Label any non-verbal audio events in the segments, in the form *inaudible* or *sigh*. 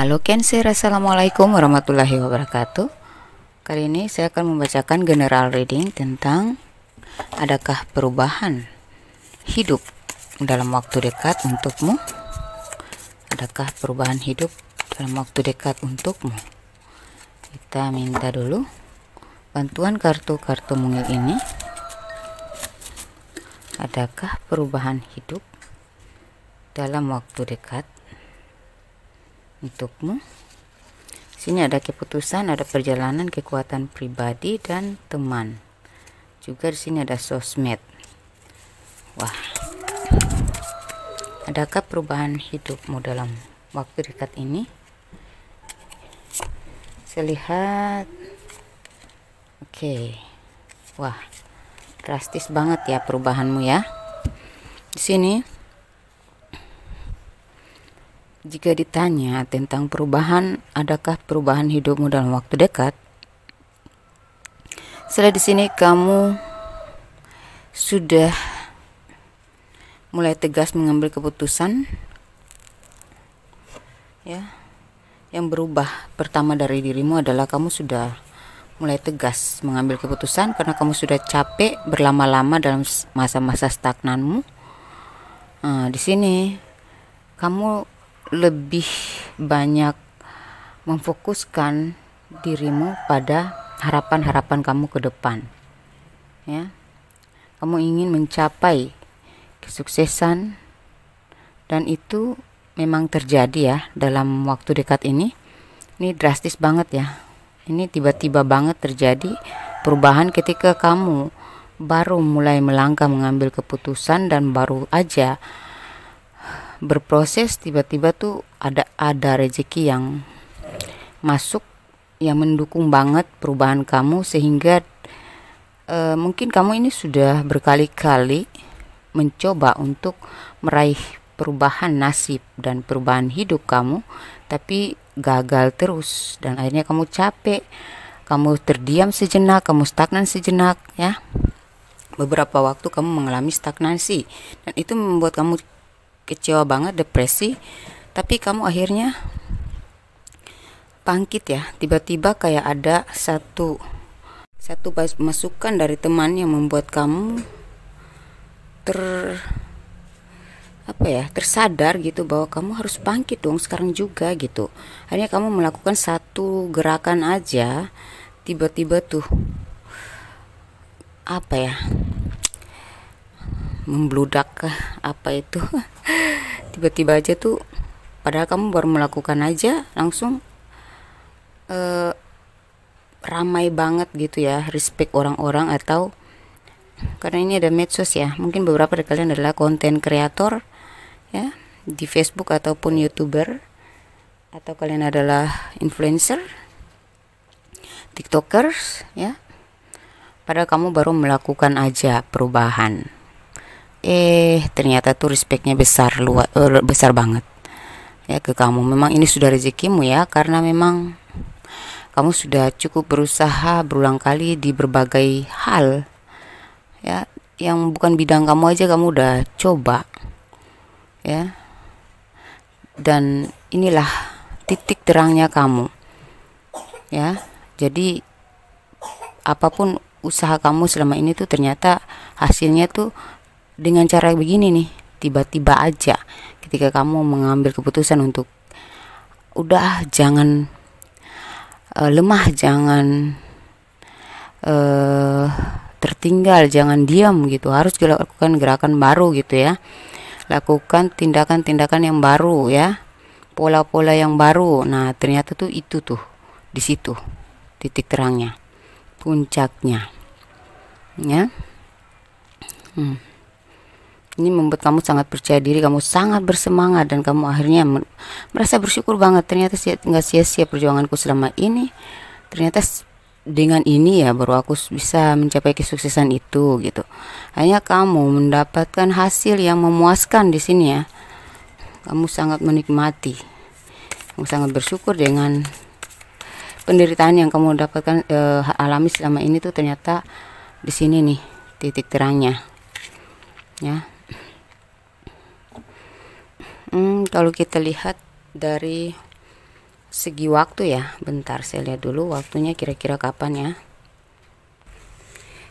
Halo Cancer, Assalamualaikum warahmatullahi wabarakatuh Kali ini saya akan membacakan general reading tentang Adakah perubahan hidup dalam waktu dekat untukmu? Adakah perubahan hidup dalam waktu dekat untukmu? Kita minta dulu bantuan kartu-kartu mungil ini Adakah perubahan hidup dalam waktu dekat untukmu sini ada keputusan ada perjalanan kekuatan pribadi dan teman juga di sini ada sosmed wah adakah perubahan hidupmu dalam waktu dekat ini saya lihat oke okay. wah drastis banget ya perubahanmu ya di sini jika ditanya tentang perubahan, adakah perubahan hidupmu dalam waktu dekat? Setelah di sini kamu sudah mulai tegas mengambil keputusan ya. Yang berubah pertama dari dirimu adalah kamu sudah mulai tegas mengambil keputusan karena kamu sudah capek berlama-lama dalam masa-masa stagnanmu. Nah, di sini kamu lebih banyak memfokuskan dirimu pada harapan-harapan kamu ke depan. Ya. Kamu ingin mencapai kesuksesan dan itu memang terjadi ya dalam waktu dekat ini. Ini drastis banget ya. Ini tiba-tiba banget terjadi perubahan ketika kamu baru mulai melangkah mengambil keputusan dan baru aja berproses tiba-tiba tuh ada ada rezeki yang masuk yang mendukung banget perubahan kamu sehingga e, mungkin kamu ini sudah berkali-kali mencoba untuk meraih perubahan nasib dan perubahan hidup kamu tapi gagal terus dan akhirnya kamu capek kamu terdiam sejenak kamu stagnan sejenak ya beberapa waktu kamu mengalami stagnansi dan itu membuat kamu kecewa banget depresi tapi kamu akhirnya bangkit ya tiba-tiba kayak ada satu satu masukan dari teman yang membuat kamu ter apa ya tersadar gitu bahwa kamu harus bangkit dong sekarang juga gitu hanya kamu melakukan satu gerakan aja tiba-tiba tuh apa ya membludak apa itu *laughs* tiba-tiba aja tuh padahal kamu baru melakukan aja langsung eh, ramai banget gitu ya respect orang-orang atau karena ini ada medsos ya mungkin beberapa dari kalian adalah konten kreator ya di Facebook ataupun youtuber atau kalian adalah influencer tiktokers ya padahal kamu baru melakukan aja perubahan eh ternyata tuh respectnya besar luar uh, besar banget ya ke kamu memang ini sudah rezekimu ya karena memang kamu sudah cukup berusaha berulang kali di berbagai hal ya yang bukan bidang kamu aja kamu udah coba ya dan inilah titik terangnya kamu ya jadi apapun usaha kamu selama ini tuh ternyata hasilnya tuh dengan cara begini nih tiba-tiba aja ketika kamu mengambil keputusan untuk udah jangan uh, lemah jangan uh, tertinggal jangan diam gitu harus dilakukan gerakan baru gitu ya lakukan tindakan-tindakan yang baru ya pola-pola yang baru nah ternyata tuh itu tuh di situ titik terangnya puncaknya ya hmm ini membuat kamu sangat percaya diri kamu sangat bersemangat dan kamu akhirnya merasa bersyukur banget ternyata nggak sia-sia perjuanganku selama ini ternyata dengan ini ya baru aku bisa mencapai kesuksesan itu gitu. Hanya kamu mendapatkan hasil yang memuaskan di sini ya. Kamu sangat menikmati. Kamu sangat bersyukur dengan penderitaan yang kamu dapatkan e, alami selama ini tuh ternyata di sini nih titik terangnya. Ya. Hmm, kalau kita lihat dari segi waktu ya, bentar saya lihat dulu waktunya kira-kira kapan ya.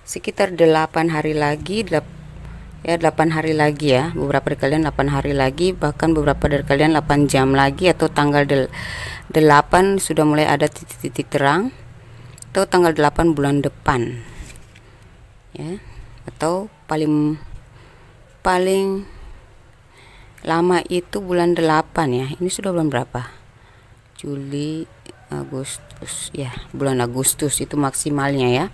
Sekitar 8 hari lagi, 8, ya 8 hari lagi ya, beberapa dari kalian 8 hari lagi, bahkan beberapa dari kalian 8 jam lagi atau tanggal 8 sudah mulai ada titik-titik terang atau tanggal 8 bulan depan. Ya, atau paling paling lama itu bulan 8 ya ini sudah bulan berapa Juli Agustus ya bulan Agustus itu maksimalnya ya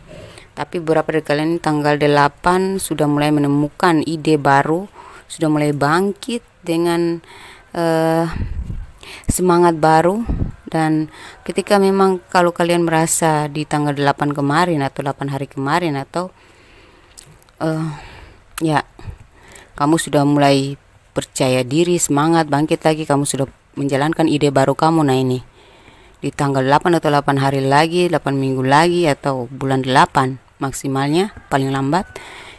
tapi beberapa dari kalian tanggal 8 sudah mulai menemukan ide baru sudah mulai bangkit dengan uh, semangat baru dan ketika memang kalau kalian merasa di tanggal 8 kemarin atau 8 hari kemarin atau uh, ya kamu sudah mulai percaya diri, semangat, bangkit lagi. Kamu sudah menjalankan ide baru kamu. Nah, ini di tanggal 8 atau 8 hari lagi, 8 minggu lagi, atau bulan 8 maksimalnya, paling lambat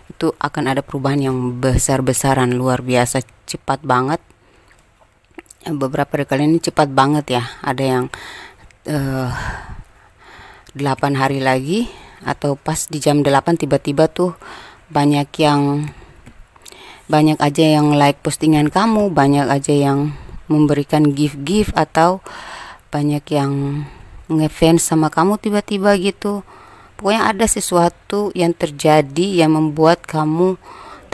itu akan ada perubahan yang besar-besaran, luar biasa, cepat banget. Beberapa dari ini cepat banget ya, ada yang uh, eh, 8 hari lagi, atau pas di jam 8 tiba-tiba tuh banyak yang banyak aja yang like postingan kamu banyak aja yang memberikan gift-gift atau banyak yang ngefans sama kamu tiba-tiba gitu pokoknya ada sesuatu yang terjadi yang membuat kamu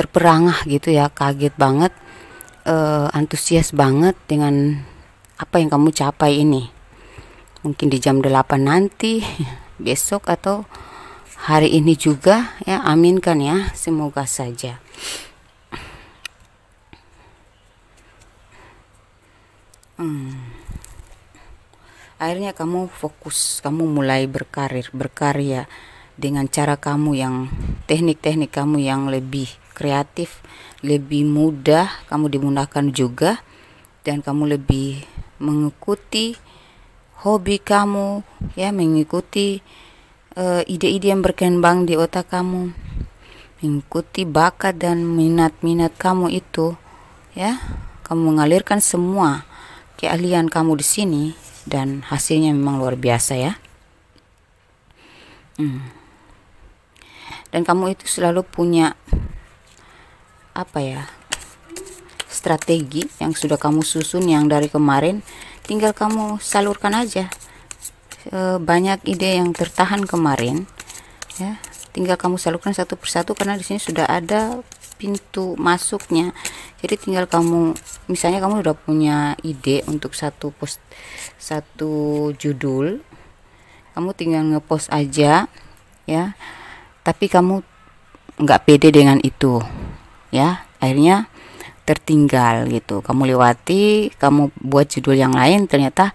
terperangah gitu ya kaget banget uh, antusias banget dengan apa yang kamu capai ini mungkin di jam 8 nanti *laughs* besok atau hari ini juga ya aminkan ya semoga saja Hmm. Akhirnya kamu fokus, kamu mulai berkarir, berkarya dengan cara kamu yang teknik-teknik kamu yang lebih kreatif, lebih mudah, kamu dimudahkan juga dan kamu lebih mengikuti hobi kamu ya, mengikuti eh, ide-ide uh, ide -ide yang berkembang di otak kamu, mengikuti bakat dan minat-minat kamu itu ya, kamu mengalirkan semua keahlian kamu di sini dan hasilnya memang luar biasa ya. Hmm. Dan kamu itu selalu punya apa ya? strategi yang sudah kamu susun yang dari kemarin tinggal kamu salurkan aja. E, banyak ide yang tertahan kemarin ya, tinggal kamu salurkan satu persatu karena di sini sudah ada pintu masuknya jadi tinggal kamu misalnya kamu udah punya ide untuk satu post satu judul kamu tinggal ngepost aja ya tapi kamu nggak pede dengan itu ya akhirnya tertinggal gitu kamu lewati kamu buat judul yang lain ternyata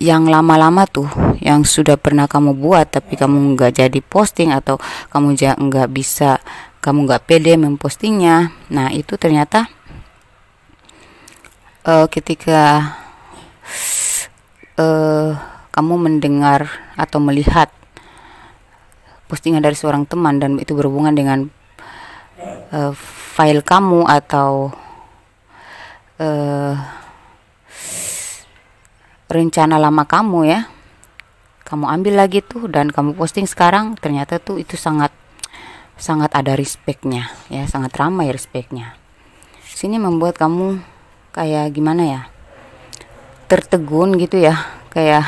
yang lama-lama tuh yang sudah pernah kamu buat tapi kamu nggak jadi posting atau kamu nggak bisa kamu nggak pede mempostingnya nah itu ternyata uh, ketika uh, kamu mendengar atau melihat postingan dari seorang teman dan itu berhubungan dengan uh, file kamu atau uh, rencana lama kamu ya kamu ambil lagi tuh dan kamu posting sekarang ternyata tuh itu sangat sangat ada respectnya ya sangat ramai respectnya sini membuat kamu kayak gimana ya tertegun gitu ya kayak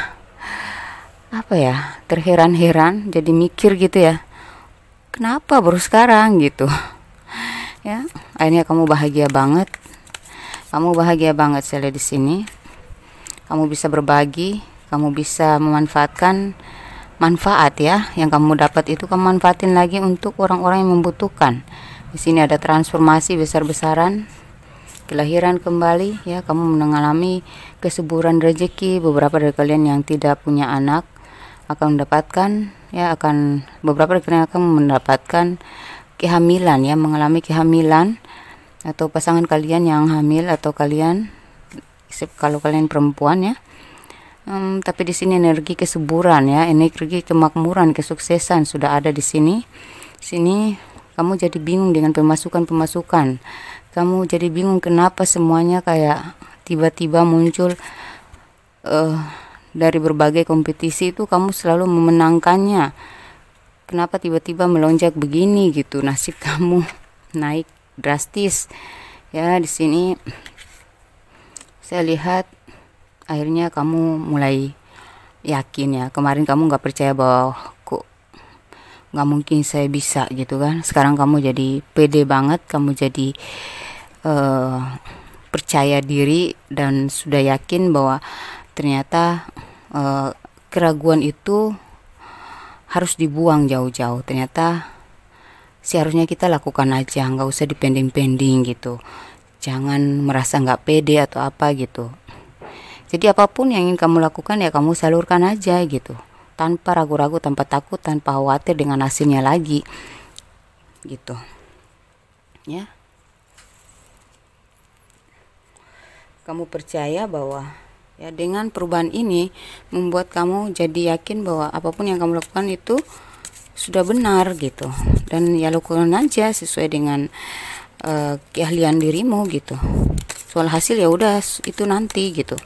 apa ya terheran-heran jadi mikir gitu ya kenapa baru sekarang gitu ya akhirnya kamu bahagia banget kamu bahagia banget saya lihat di sini kamu bisa berbagi kamu bisa memanfaatkan manfaat ya yang kamu dapat itu kamu manfaatin lagi untuk orang-orang yang membutuhkan di sini ada transformasi besar-besaran kelahiran kembali ya kamu mengalami kesuburan rezeki beberapa dari kalian yang tidak punya anak akan mendapatkan ya akan beberapa dari kalian akan mendapatkan kehamilan ya mengalami kehamilan atau pasangan kalian yang hamil atau kalian kalau kalian perempuan ya Hmm, tapi di sini energi kesuburan ya, energi kemakmuran, kesuksesan sudah ada di sini. Sini kamu jadi bingung dengan pemasukan-pemasukan. Kamu jadi bingung kenapa semuanya kayak tiba-tiba muncul uh, dari berbagai kompetisi itu kamu selalu memenangkannya. Kenapa tiba-tiba melonjak begini gitu nasib *laughs* kamu naik drastis. Ya, di sini saya lihat akhirnya kamu mulai yakin ya kemarin kamu nggak percaya bahwa kok nggak mungkin saya bisa gitu kan sekarang kamu jadi pede banget kamu jadi uh, percaya diri dan sudah yakin bahwa ternyata uh, keraguan itu harus dibuang jauh-jauh ternyata seharusnya kita lakukan aja nggak usah dipending-pending gitu jangan merasa nggak pede atau apa gitu jadi apapun yang ingin kamu lakukan ya kamu salurkan aja gitu. Tanpa ragu-ragu, tanpa takut, tanpa khawatir dengan hasilnya lagi. Gitu. Ya. Kamu percaya bahwa ya dengan perubahan ini membuat kamu jadi yakin bahwa apapun yang kamu lakukan itu sudah benar gitu. Dan ya lakukan aja sesuai dengan uh, keahlian dirimu gitu soal hasil ya udah itu nanti gitu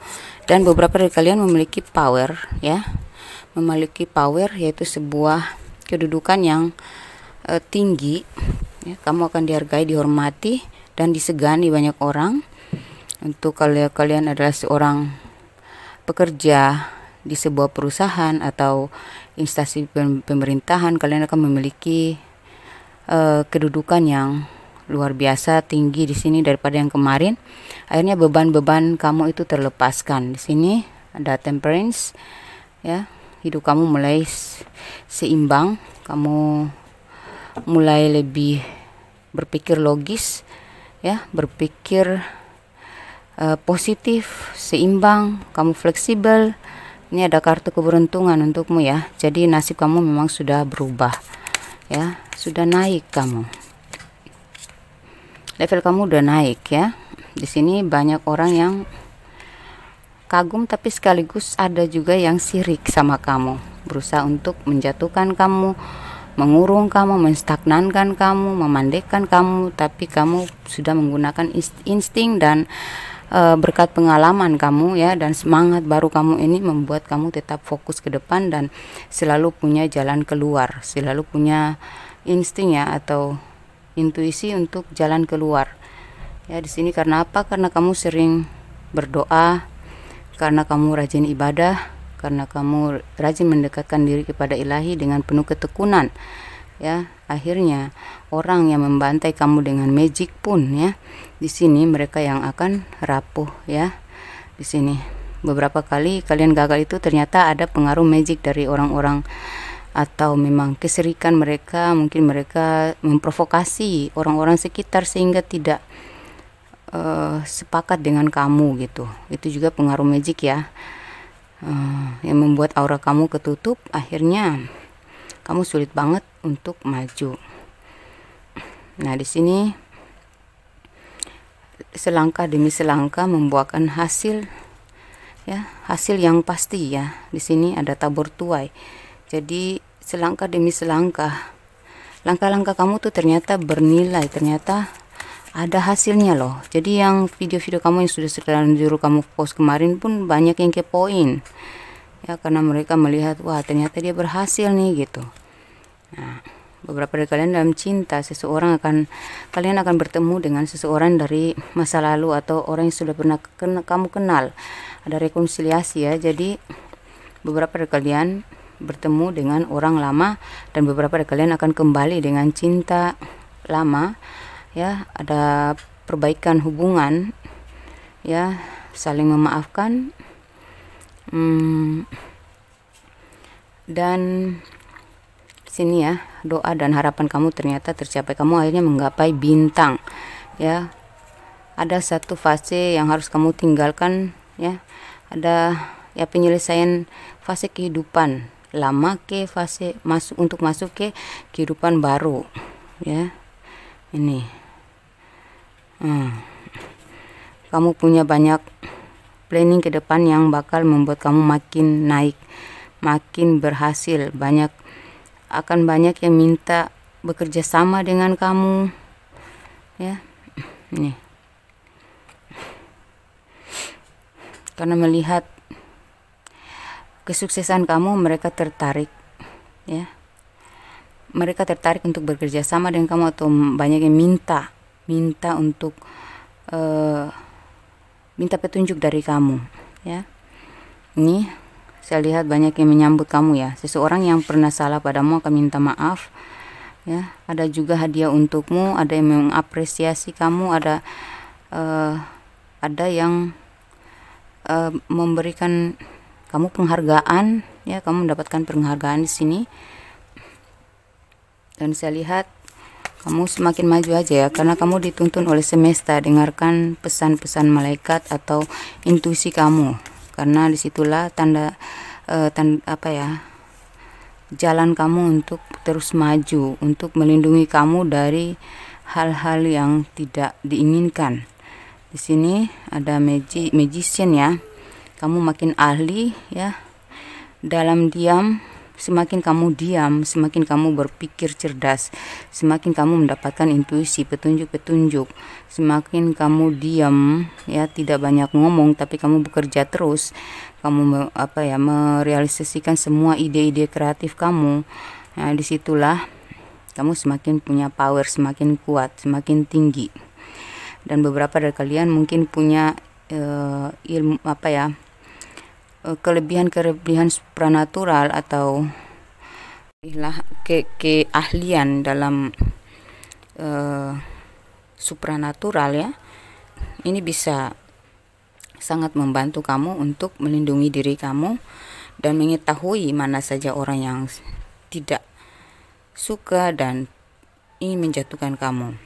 dan beberapa dari kalian memiliki power ya memiliki power yaitu sebuah kedudukan yang e, tinggi ya, kamu akan dihargai dihormati dan disegani banyak orang untuk kalian kalian adalah seorang pekerja di sebuah perusahaan atau instansi pemerintahan kalian akan memiliki uh, kedudukan yang luar biasa tinggi di sini daripada yang kemarin. Akhirnya beban-beban kamu itu terlepaskan. Di sini ada temperance ya. Hidup kamu mulai seimbang, kamu mulai lebih berpikir logis ya, berpikir uh, positif, seimbang, kamu fleksibel. Ini ada kartu keberuntungan untukmu ya. Jadi nasib kamu memang sudah berubah ya, sudah naik kamu level kamu udah naik ya di sini banyak orang yang kagum tapi sekaligus ada juga yang sirik sama kamu berusaha untuk menjatuhkan kamu mengurung kamu menstagnankan kamu memandekkan kamu tapi kamu sudah menggunakan insting dan eh, berkat pengalaman kamu ya dan semangat baru kamu ini membuat kamu tetap fokus ke depan dan selalu punya jalan keluar selalu punya insting ya atau intuisi untuk jalan keluar. Ya, di sini karena apa? Karena kamu sering berdoa, karena kamu rajin ibadah, karena kamu rajin mendekatkan diri kepada Ilahi dengan penuh ketekunan. Ya, akhirnya orang yang membantai kamu dengan magic pun ya, di sini mereka yang akan rapuh ya. Di sini beberapa kali kalian gagal itu ternyata ada pengaruh magic dari orang-orang atau memang keserikan mereka mungkin mereka memprovokasi orang-orang sekitar sehingga tidak uh, sepakat dengan kamu gitu itu juga pengaruh magic ya uh, yang membuat aura kamu ketutup akhirnya kamu sulit banget untuk maju nah di sini selangkah demi selangkah membuahkan hasil ya hasil yang pasti ya di sini ada tabur tuai jadi selangkah demi selangkah langkah-langkah kamu tuh ternyata bernilai ternyata ada hasilnya loh jadi yang video-video kamu yang sudah juru kamu post kemarin pun banyak yang kepoin ya karena mereka melihat wah ternyata dia berhasil nih gitu nah beberapa dari kalian dalam cinta seseorang akan kalian akan bertemu dengan seseorang dari masa lalu atau orang yang sudah pernah kena, kamu kenal ada rekonsiliasi ya jadi beberapa dari kalian bertemu dengan orang lama dan beberapa dari kalian akan kembali dengan cinta lama ya ada perbaikan hubungan ya saling memaafkan hmm, dan sini ya doa dan harapan kamu ternyata tercapai kamu akhirnya menggapai bintang ya ada satu fase yang harus kamu tinggalkan ya ada ya penyelesaian fase kehidupan lama ke fase masuk untuk masuk ke kehidupan baru ya ini hmm. kamu punya banyak planning ke depan yang bakal membuat kamu makin naik makin berhasil banyak akan banyak yang minta bekerja sama dengan kamu ya ini karena melihat kesuksesan kamu mereka tertarik ya mereka tertarik untuk bekerja sama dengan kamu atau banyak yang minta minta untuk uh, minta petunjuk dari kamu ya ini saya lihat banyak yang menyambut kamu ya seseorang yang pernah salah padamu akan minta maaf ya ada juga hadiah untukmu ada yang mengapresiasi kamu ada uh, ada yang uh, memberikan kamu penghargaan ya kamu mendapatkan penghargaan di sini dan saya lihat kamu semakin maju aja ya karena kamu dituntun oleh semesta dengarkan pesan-pesan malaikat atau intuisi kamu karena disitulah tanda eh, tanda apa ya jalan kamu untuk terus maju untuk melindungi kamu dari hal-hal yang tidak diinginkan di sini ada magi magician ya kamu makin ahli ya dalam diam semakin kamu diam semakin kamu berpikir cerdas semakin kamu mendapatkan intuisi petunjuk-petunjuk semakin kamu diam ya tidak banyak ngomong tapi kamu bekerja terus kamu apa ya merealisasikan semua ide-ide kreatif kamu nah disitulah kamu semakin punya power semakin kuat semakin tinggi dan beberapa dari kalian mungkin punya uh, ilmu apa ya Eh, kelebihan-kelebihan supranatural atau ke keahlian dalam uh, supranatural ya ini bisa sangat membantu kamu untuk melindungi diri kamu dan mengetahui mana saja orang yang tidak suka dan ingin menjatuhkan kamu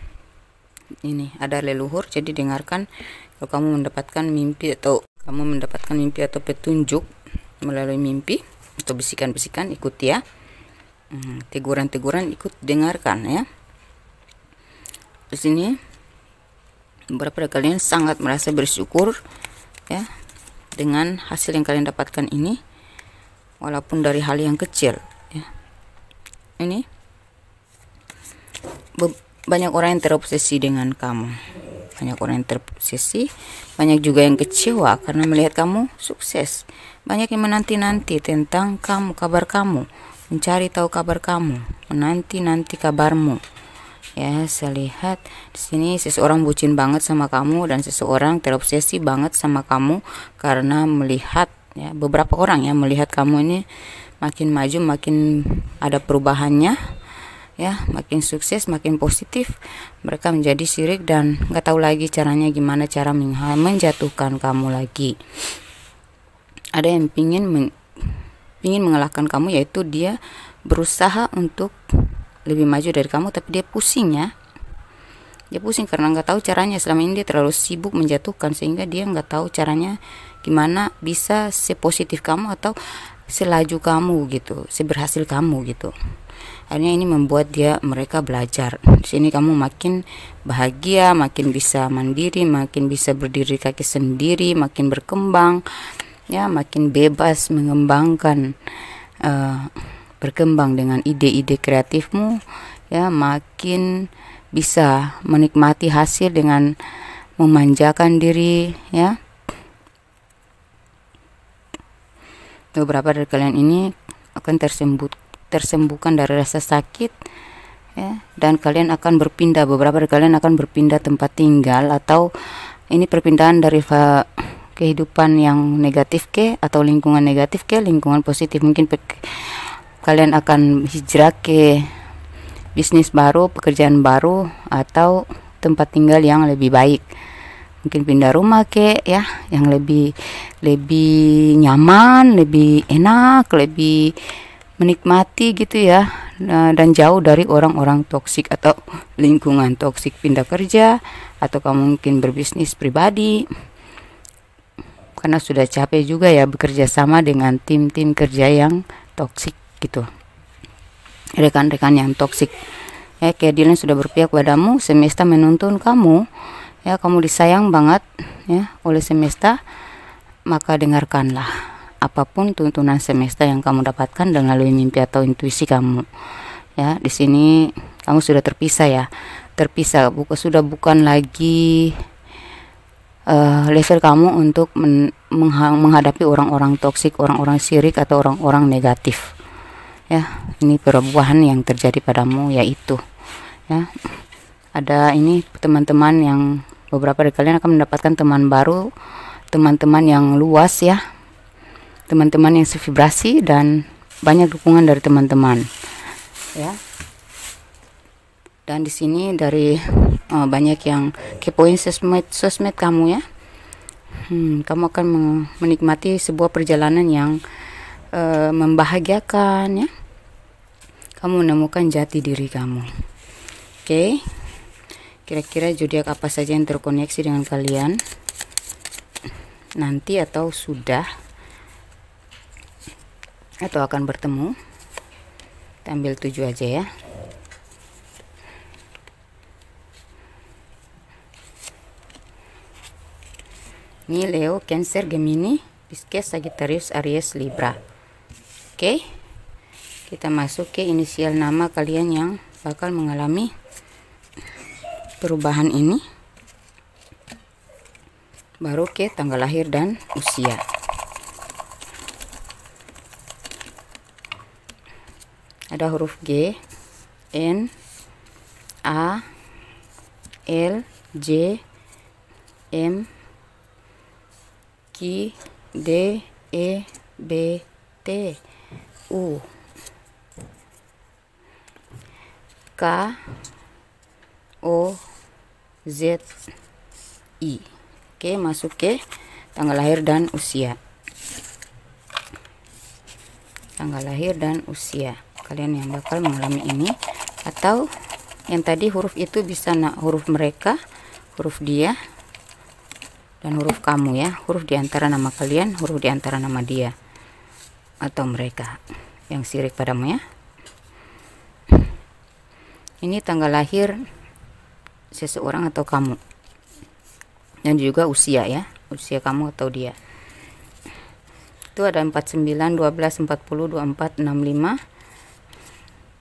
ini ada leluhur jadi dengarkan kalau kamu mendapatkan mimpi atau kamu mendapatkan mimpi atau petunjuk melalui mimpi atau bisikan-bisikan ikut ya hmm, teguran-teguran ikut dengarkan ya di sini beberapa dari kalian sangat merasa bersyukur ya dengan hasil yang kalian dapatkan ini walaupun dari hal yang kecil ya ini banyak orang yang terobsesi dengan kamu banyak orang yang terobsesi banyak juga yang kecewa karena melihat kamu sukses banyak yang menanti-nanti tentang kamu kabar kamu mencari tahu kabar kamu menanti-nanti kabarmu ya saya lihat di sini seseorang bucin banget sama kamu dan seseorang terobsesi banget sama kamu karena melihat ya beberapa orang ya melihat kamu ini makin maju makin ada perubahannya ya makin sukses makin positif mereka menjadi sirik dan nggak tahu lagi caranya gimana cara menjatuhkan kamu lagi ada yang pingin men pingin mengalahkan kamu yaitu dia berusaha untuk lebih maju dari kamu tapi dia pusing ya dia pusing karena nggak tahu caranya selama ini dia terlalu sibuk menjatuhkan sehingga dia nggak tahu caranya gimana bisa sepositif kamu atau selaju kamu gitu seberhasil kamu gitu akhirnya ini membuat dia mereka belajar di sini kamu makin bahagia makin bisa mandiri makin bisa berdiri kaki sendiri makin berkembang ya makin bebas mengembangkan uh, berkembang dengan ide-ide kreatifmu ya makin bisa menikmati hasil dengan memanjakan diri ya beberapa dari kalian ini akan tersebut tersembuhkan dari rasa sakit ya dan kalian akan berpindah beberapa dari kalian akan berpindah tempat tinggal atau ini perpindahan dari kehidupan yang negatif ke atau lingkungan negatif ke lingkungan positif mungkin kalian akan hijrah ke bisnis baru pekerjaan baru atau tempat tinggal yang lebih baik mungkin pindah rumah ke ya yang lebih lebih nyaman lebih enak lebih menikmati gitu ya eh, dan jauh dari orang-orang toksik atau lingkungan toksik pindah kerja atau kamu mungkin berbisnis pribadi karena sudah capek juga ya bekerja sama dengan tim-tim kerja yang toksik gitu rekan-rekan yang toksik ya keadilan sudah berpihak padamu semesta menuntun kamu ya kamu disayang banget ya oleh semesta maka dengarkanlah apapun tuntunan semesta yang kamu dapatkan dan melalui mimpi atau intuisi kamu. Ya, di sini kamu sudah terpisah ya. Terpisah bukan sudah bukan lagi uh, level kamu untuk men menghadapi orang-orang toksik, orang-orang sirik atau orang-orang negatif. Ya, ini perubahan yang terjadi padamu yaitu ya. Ada ini teman-teman yang beberapa dari kalian akan mendapatkan teman baru, teman-teman yang luas ya, teman-teman yang sevibrasi dan banyak dukungan dari teman-teman ya dan di sini dari uh, banyak yang kepoin sosmed sosmed kamu ya hmm, kamu akan menikmati sebuah perjalanan yang uh, membahagiakan ya kamu menemukan jati diri kamu oke okay. kira-kira zodiak apa saja yang terkoneksi dengan kalian nanti atau sudah atau akan bertemu kita ambil 7 aja ya ini Leo, Cancer, Gemini, Pisces, Sagittarius, Aries, Libra oke kita masuk ke inisial nama kalian yang bakal mengalami perubahan ini baru ke tanggal lahir dan usia ada huruf G N A L J M Q D E B T U K O Z I Oke masuk ke tanggal lahir dan usia tanggal lahir dan usia kalian yang bakal mengalami ini atau yang tadi huruf itu bisa nak huruf mereka huruf dia dan huruf kamu ya huruf diantara nama kalian huruf diantara nama dia atau mereka yang sirik padamu ya ini tanggal lahir seseorang atau kamu dan juga usia ya usia kamu atau dia itu ada 49 12 40 24 65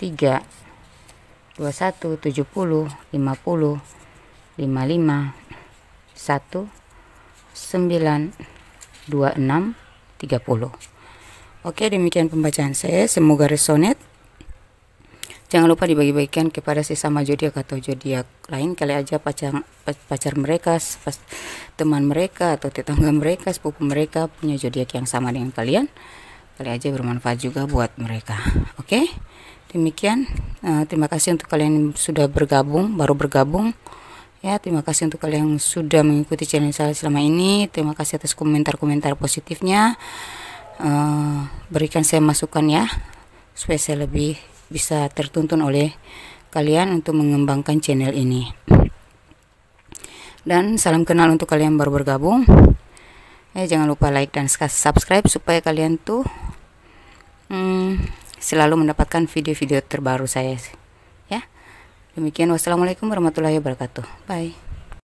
3 21 70 50 55 1 9 26 30 Oke demikian pembacaan saya semoga resonet Jangan lupa dibagi-bagikan kepada si sesama jodiak atau jodiak lain kali aja pacar pacar mereka, teman mereka atau tetangga mereka, sepupu mereka punya jodiak yang sama dengan kalian. Kali aja bermanfaat juga buat mereka. Oke? Okay? demikian uh, terima kasih untuk kalian yang sudah bergabung baru bergabung ya terima kasih untuk kalian yang sudah mengikuti channel saya selama ini terima kasih atas komentar-komentar positifnya uh, berikan saya masukan ya supaya saya lebih bisa tertuntun oleh kalian untuk mengembangkan channel ini dan salam kenal untuk kalian yang baru bergabung ya jangan lupa like dan subscribe supaya kalian tuh hmm, selalu mendapatkan video-video terbaru saya ya demikian wassalamualaikum warahmatullahi wabarakatuh bye